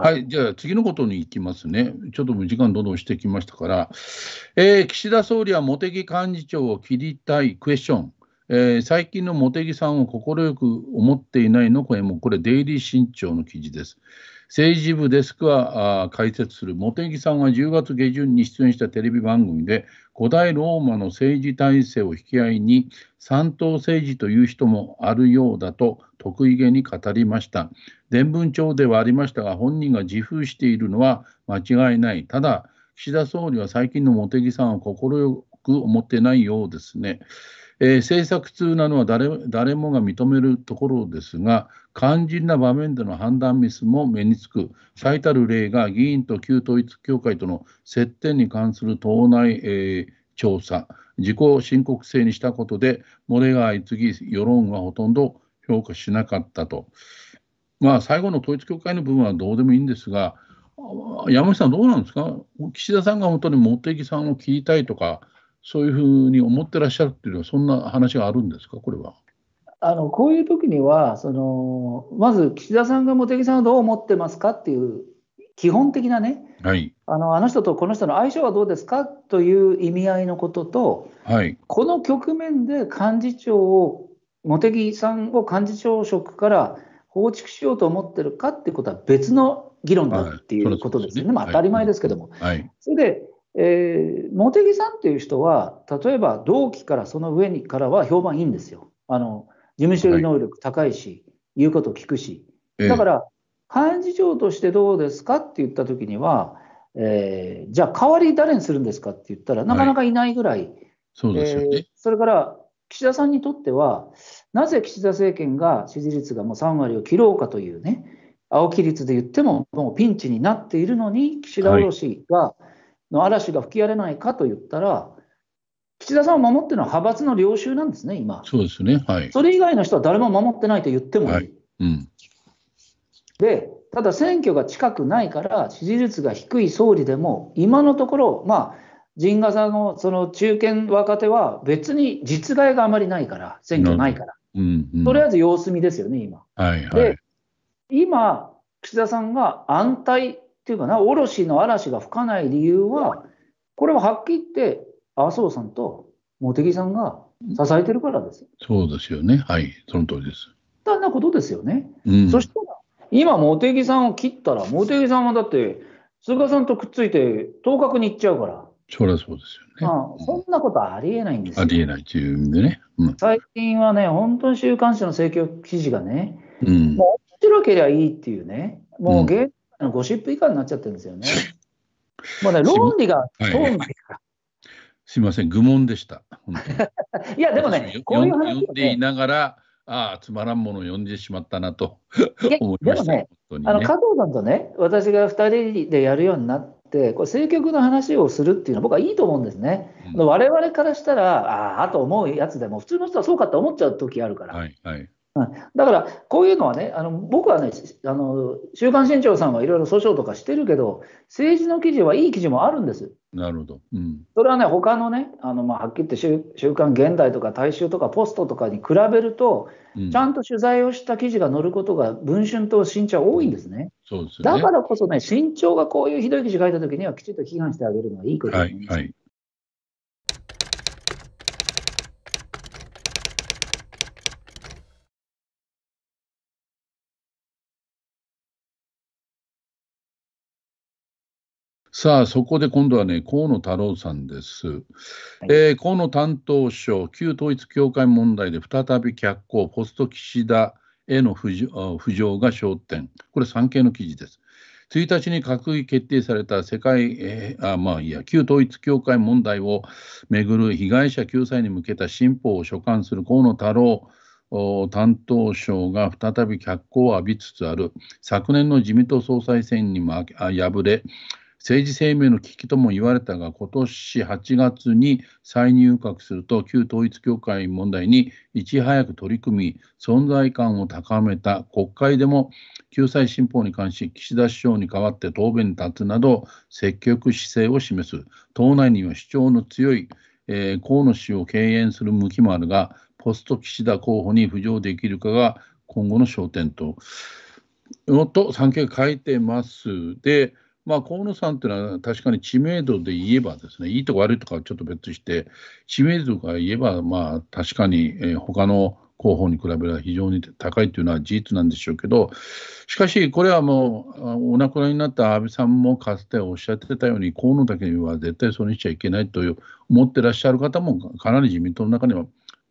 はい、じゃあ次のことに行きますね。ちょっと時間どんどんしてきましたから、えー、岸田総理は茂木幹事長を切りたいクエスチョン、えー、最近の茂木さんを快く思っていないの声も、これ、デイリー新潮の記事です。政治部デスクはあ解説する茂木さんは10月下旬に出演したテレビ番組で古代ローマの政治体制を引き合いに三党政治という人もあるようだと得意げに語りました。伝聞帳ではありましたが、本人が自負しているのは間違いない。ただ、岸田総理は最近の茂木さんを快く思ってないようですね。えー、政策通なのは誰もが認めるところですが、肝心な場面での判断ミスも目につく、最たる例が議員と旧統一教会との接点に関する党内、えー、調査、自己申告制にしたことで、漏れが相次ぎ、世論はほとんど評価しなかったと。まあ、最後の統一教会の部分はどうでもいいんですが、山口さん、どうなんですか、岸田さんが本当に茂木さんを切りたいとか、そういうふうに思ってらっしゃるっていうのは、そんな話があるんですか、これは。あのこういう時にはその、まず岸田さんが茂木さんをどう思ってますかっていう基本的なね、はい、あのあの人とこの人の相性はどうですかという意味合いのことと、はい、この局面で幹事長を茂木さんを幹事長職から放逐しようと思ってるかってことは別の議論だっていうことですよね、はい、ねまあ、当たり前ですけども。はい、それでえー、茂木さんっていう人は、例えば同期からその上にからは評判いいんですよ。あの事務処理能力高いし、はい、言うこと聞くし。だから、えー、幹事長としてどうですかって言ったときには、えー、じゃあ代わり誰にするんですかって言ったら、なかなかいないぐらい、はい、そうですよね、えー、それから岸田さんにとっては、なぜ岸田政権が支持率がもう3割を切ろうかというね、青木率で言っても、もうピンチになっているのに、岸田卸しが、の嵐が吹き荒れないかと言ったら、岸田さんを守ってるのは派閥の領収なんですね、今。そうですね、はい、それ以外の人は誰も守ってないと言ってもいい。はい、うん、で、ただ選挙が近くないから、支持率が低い総理でも、今のところ、まあ、陣賀さんのその中堅若手は別に実害があまりないから、選挙ないから、うんうん、とりあえず様子見ですよね、今。はいはい、で、今、岸田さんが安泰っていうかな、卸の嵐が吹かない理由は、これははっきり言って、麻生さんと茂木さんが支えてるからです。そうですよね、はい、その通りです。んなことですよね。うん、そしたら、今、茂木さんを切ったら、茂木さんはだって、菅さんとくっついて、当確に行っちゃうから。そりゃそうですよね、うん、そんなことありえないんですありえないという意味でね、うん、最近はね、本当に週刊誌の政局記事がね、うん、もう面白ければいいっていうね、もう芸能のゴシップ以下になっちゃってるんですよね。もうね、論理が通んないから。すみません、愚問でした。いや、でもね、こういう話、ね、読んでいながら、ああ、つまらんものを読んでしまったなと思いました、でもね、ねあの加藤さんとね、私が2人でやるようになっ、これ、政局の話をするっていうのは、僕はいいと思うんですね。われわれからしたら、ああ、と思うやつでも、普通の人はそうかって思っちゃう時あるから。はいはいだから、こういうのはね、あの僕はね、あの週刊新潮さんはいろいろ訴訟とかしてるけど、政治の記事はいい記事もあるんです。なるほど、うん、それはね、他のね、あのまあはっきり言って週、週刊現代とか大衆とかポストとかに比べると、うん、ちゃんと取材をした記事が載ることが、文春と新潮多いんですね。だからこそね、新潮がこういうひどい記事書いたときには、きちっと批判してあげるのはいいことです、ね、はい、はいさあ、そこで今度はね、河野太郎さんです。はい、えー、河野担当省、旧統一教会問題で再び脚光、ポスト岸田への浮上が焦点。これ、産経の記事です。1日に閣議決定された世界、えー、あまあいや旧統一教会問題をめぐる被害者救済に向けた新法を所管する河野太郎担当省が再び脚光を浴びつつある昨年の自民党総裁選にも敗れ政治生命の危機とも言われたが、今年8月に再入閣すると、旧統一教会問題にいち早く取り組み、存在感を高めた国会でも、救済新法に関し、岸田首相に代わって答弁に立つなど、積極姿勢を示す、党内には主張の強い、えー、河野氏を敬遠する向きもあるが、ポスト岸田候補に浮上できるかが今後の焦点と。と産経書いてます。で、まあ、河野さんっていうのは確かに知名度で言えばですね、いいとか悪いとかちょっと別として、知名度が言えば、まあ、確かに、えー、他の候補に比べれば非常に高いというのは事実なんでしょうけど、しかし、これはもう、お亡くなりになった安倍さんもかつておっしゃってたように、河野だけは絶対それにしちゃいけないという思ってらっしゃる方もかなり自民党の中には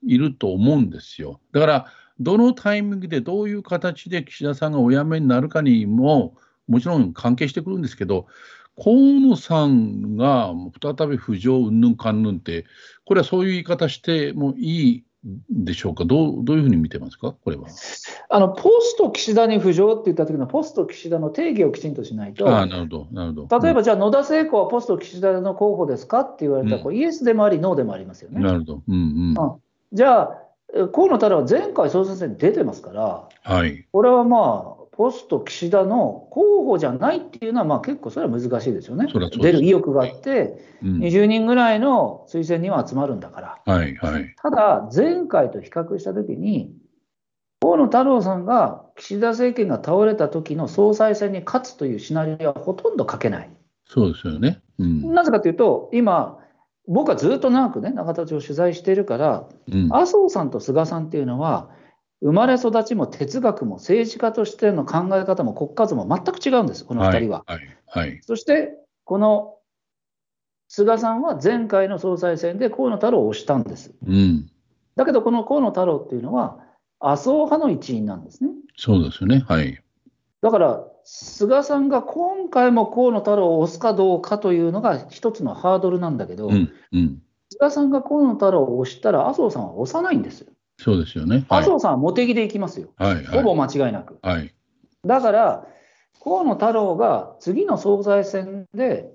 いると思うんですよ。だから、どのタイミングでどういう形で岸田さんがお辞めになるかにも、もちろん関係してくるんですけど、河野さんが再び浮上うんぬんかんぬんって、これはそういう言い方してもいいでしょうか、どうどういうふうに見てますか、これはあのポスト岸田に浮上って言った時のポスト岸田の定義をきちんとしないと、あなるほどなるほど例えば、じゃあ、野田聖子はポスト岸田の候補ですかって言われたら、うん、イエスでもあり、ノーでもありますよね。なるほど、うんうんうん、じゃあ、河野太郎は前回総裁選に出てますから、はい、これはまあ、ポスト岸田の候補じゃないっていうのは、まあ、結構それは難しいですよね。出る意欲があって、20人ぐらいの推薦には集まるんだから。はいはい、ただ、前回と比較したときに、河野太郎さんが岸田政権が倒れた時の総裁選に勝つというシナリオはほとんど書けない。そうですよね、うん、なぜかというと、今、僕はずっと長くね、永田町を取材しているから、麻生さんと菅さんっていうのは、生まれ育ちも哲学も政治家としての考え方も国家図も全く違うんです、この2人は。はいはいはい、そして、この菅さんは前回の総裁選で河野太郎を推したんです。うん、だけど、この河野太郎っていうのは、麻生派の一員なんですね。そうですよね、はい、だから、菅さんが今回も河野太郎を推すかどうかというのが一つのハードルなんだけど、うんうん、菅さんが河野太郎を推したら、麻生さんは推さないんですよ。そうですよね。麻生さんは茂木でいきますよ、はい、ほぼ間違いなく。はい、だから、河野太郎が次の総裁選で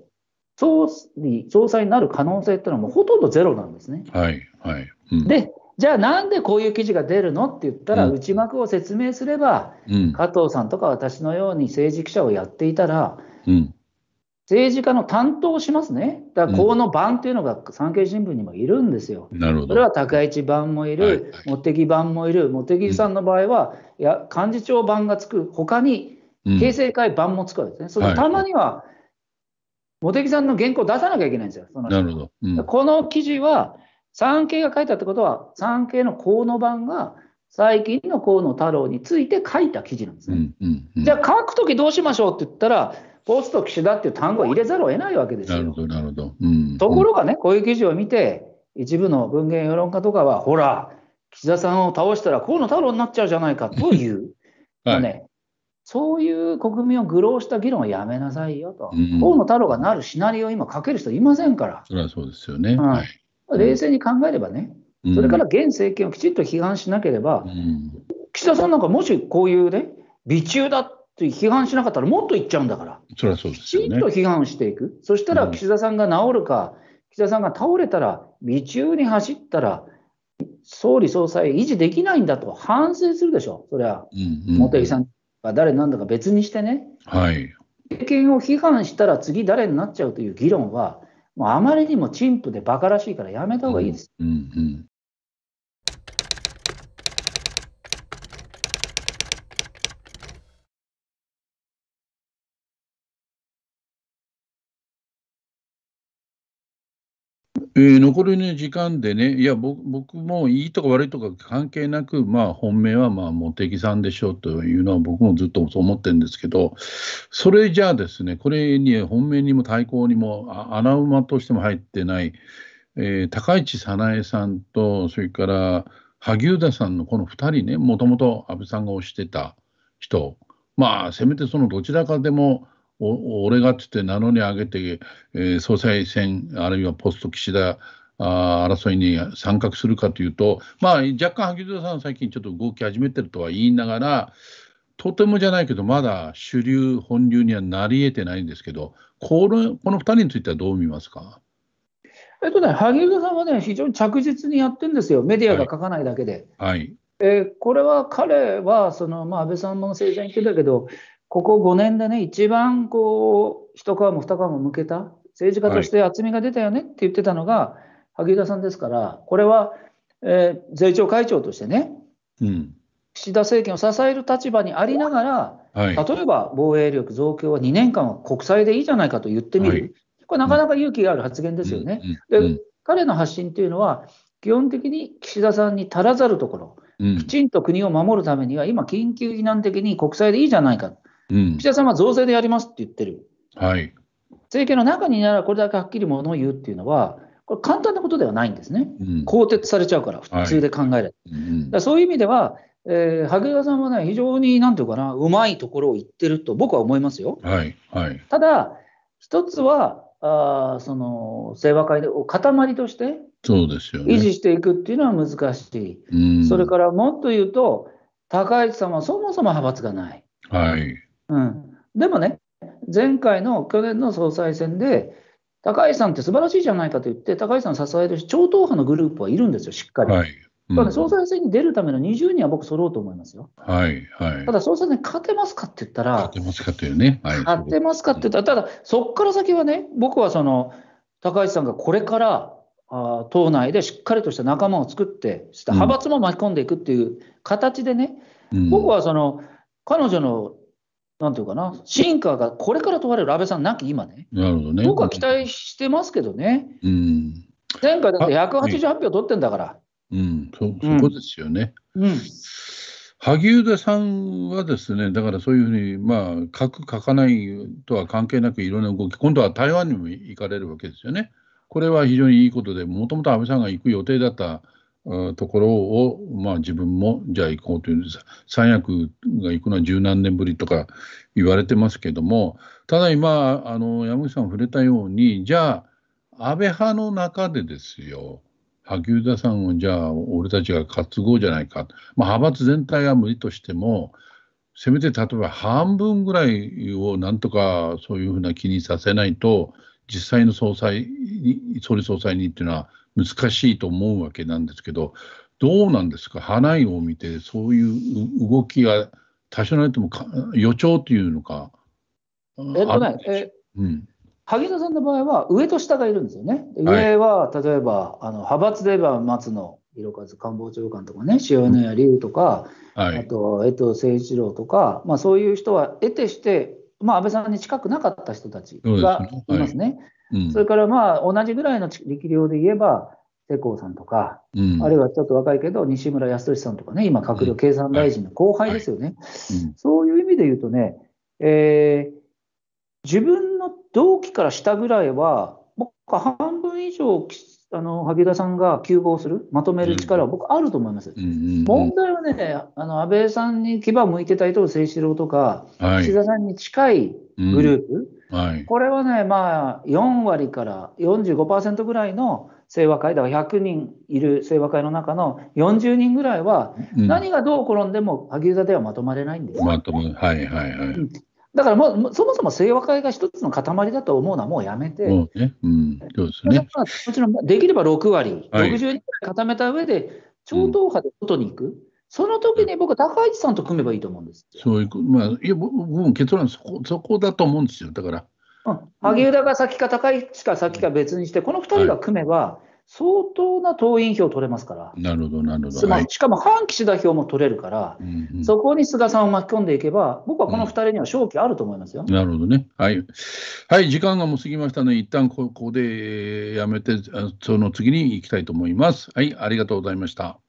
総理総裁になる可能性っていうのはもうほとんどゼロなんですね。はいはいうん、でじゃあなんでこういう記事が出るのって言ったら、内幕を説明すれば、うん、加藤さんとか私のように政治記者をやっていたら、うん、政治家の担当をしますね。だから、この版というのが産経新聞にもいるんですよ。うん、なるほど。それは高市版もいる、茂木版もいる、茂木さんの場合は、うん、いや幹事長版がつく、他に形成会版もつくわけですね。そのたまには、茂木さんの原稿を出さなきゃいけないんですよ。そのなるほど、うん、この記事は、産経が書いたってことは、産経の河野版が、最近の河野太郎について書いた記事なんですね。うんうんうん、じゃあ書くときどうしましょうって言ったら、ポスト岸田っていう単語を入れざるを得ないわけですよ。なるほど、ところがね、こういう記事を見て、一部の文言世論家とかは、ほら、岸田さんを倒したら河野太郎になっちゃうじゃないかという、はい、ね、そういう国民を愚弄した議論はやめなさいよと、うん、河野太郎がなるシナリオを今、書ける人いませんから。それはそうですよね、はい、冷静に考えればね、うん、それから現政権をきちっと批判しなければ、うん、岸田さんなんかもしこういうね、微中だって批判しなかったらもっといっちゃうんだから。そそうですよね。きちんと批判していく。そしたら岸田さんが治るか、岸田さんが倒れたら、道中に走ったら、総理総裁維持できないんだと反省するでしょ、それは、うんうん、茂木さんが誰なんだか別にしてね。はい。政権を批判したら次誰になっちゃうという議論は、もうあまりにも陳腐で馬鹿らしいからやめたほうがいいです。うんうん、えー、残りの時間でね、いや、僕もいいとか悪いとか関係なく、まあ、本命は茂木さんでしょうというのは、僕もずっとそう思ってるんですけど、それじゃあですね、これに本命にも対抗にも、穴馬としても入ってない、えー、高市早苗さんと、それから萩生田さんのこの2人ね、もともと安倍さんが推してた人、まあ、せめてそのどちらかでも、俺がってって名乗り上げて、えー、総裁選、あるいはポスト岸田あ争いに参画するかというと、まあ、若干、萩生田さん、最近ちょっと動き始めてるとは言いながら、とてもじゃないけど、まだ主流、本流にはなり得てないんですけど、このこの2人についてはどう見ますか。えっとね、萩生田さんはね、非常に着実にやってるんですよ、メディアが書かないだけで。はい、はい、えー、これは彼はその、まあ、安倍さんも政治言ってたけど、ここ5年でね、一番こう、一皮も二皮も向けた、政治家として厚みが出たよねって言ってたのが、萩生田さんですから、これは、えー、税調会長としてね、うん、岸田政権を支える立場にありながら、はい、例えば防衛力増強は2年間は国債でいいじゃないかと言ってみる、はい、これ、なかなか勇気がある発言ですよね。うん、で彼の発信というのは、基本的に岸田さんに足らざるところ、うん、きちんと国を守るためには、今、緊急避難的に国債でいいじゃないか、うん、岸田さんは増税でやりますって言ってる。はい、政権の中にいならこれだけはっきりものを言うっていうのは、これ簡単なことではないんですね。うん、更迭されちゃうから、普通で考えれはい、うん、だそういう意味では、えー、萩生田さんはね、非常になんていうかな、うまいところを言ってると僕は思いますよ。はいはい、ただ、一つは、あその清和会を塊として維持していくっていうのは難しい、そ、ね,、れからもっと言うと、高市さんはそもそも派閥がない、はい、うん、でもね、前回の去年の総裁選で、高市さんって素晴らしいじゃないかと言って、高市さんを支える超党派のグループはいるんですよ、しっかり。はいうん、だから総裁選に出るための20人は僕、揃うと思いますよ。はいはい、ただ、総裁選勝てますかって言ったら、勝てますかっていうね、はい、勝てますかって言ったら、ただ、そこから先はね、僕はその高市さんがこれからあ党内でしっかりとした仲間を作って、そして派閥も巻き込んでいくっていう形でね、うん、僕はその彼女のなんていうかな、進化がこれから問われる安倍さんなき今ね、なるほどね僕は期待してますけどね、うん、前回だって188票取ってんだから。うん、そそこですよね、うん、うん、萩生田さんはですね、だからそういうふうに、まあ、書く、書かないとは関係なくいろんな動き、今度は台湾にも行かれるわけですよね。これは非常にいいことで、もともと安倍さんが行く予定だったところを、まあ、自分もじゃあ行こうという三役が行くのは十何年ぶりとか言われてますけどもただ今あの山口さん触れたようにじゃあ安倍派の中でですよ萩生田さんをじゃあ俺たちが担ごうじゃないか、まあ、派閥全体は無理としてもせめて例えば半分ぐらいをなんとかそういうふうな気にさせないと実際の総裁に、総理総裁にっていうのは難しいと思うわけなんですけど、どうなんですか、花井を見て、そういう動きが多少なりとも予兆というのか。えっとね、えうん、萩生さんの場合は、上と下がいるんですよね。上は、例えば、はい、あの派閥で言えば松野博一官房長官とかね、塩谷龍とか、はい、あと江藤誠一郎とか、まあ、そういう人は得てして、まあ、安倍さんに近くなかった人たちがいますね。そ、ねはいうん、れから、まあ、同じぐらいの力量で言えば、世耕さんとか、うん、あるいはちょっと若いけど、西村康稔さんとかね、今、閣僚経産大臣の後輩ですよね。そういう意味で言うとね、えー、自分の同期から下ぐらいは、僕は半分以上、あの萩田さんが急防する、まとめる力は僕、あると思います。問題はね、あの安倍さんに牙向いてた人の清志郎とか、はい、岸田さんに近いグループ、うんはい、これはね、まあ、4割から45%ぐらいの清和会、だから100人いる清和会の中の40人ぐらいは、何がどう転んでも萩生田ではまとまれないんです、うん、まとも、はいはいはい。だからもうそもそも清和会が一つの塊だと思うのはもうやめて、うんそうですね、もちろんできれば6割、はい、60人固めた上で、超党派で外に行く、うん、その時に僕高市さんと組めばいいと思うんです。そういう、まあ、いや僕も結論そこ、そこだと思うんですよ、だから。うん、萩生田が先か高市か先か別にして、この2人が組めば、はい相当な党員票取れますから。なるほど、なるほど。しかも反岸田票も取れるから、そこに菅さんを巻き込んでいけば、僕はこの2人には勝機あると思いますよ。うん、なるほどね。はい。はい、時間がもう過ぎましたの、ね、で、一旦ここでやめて、その次に行きたいと思います。はい、ありがとうございました。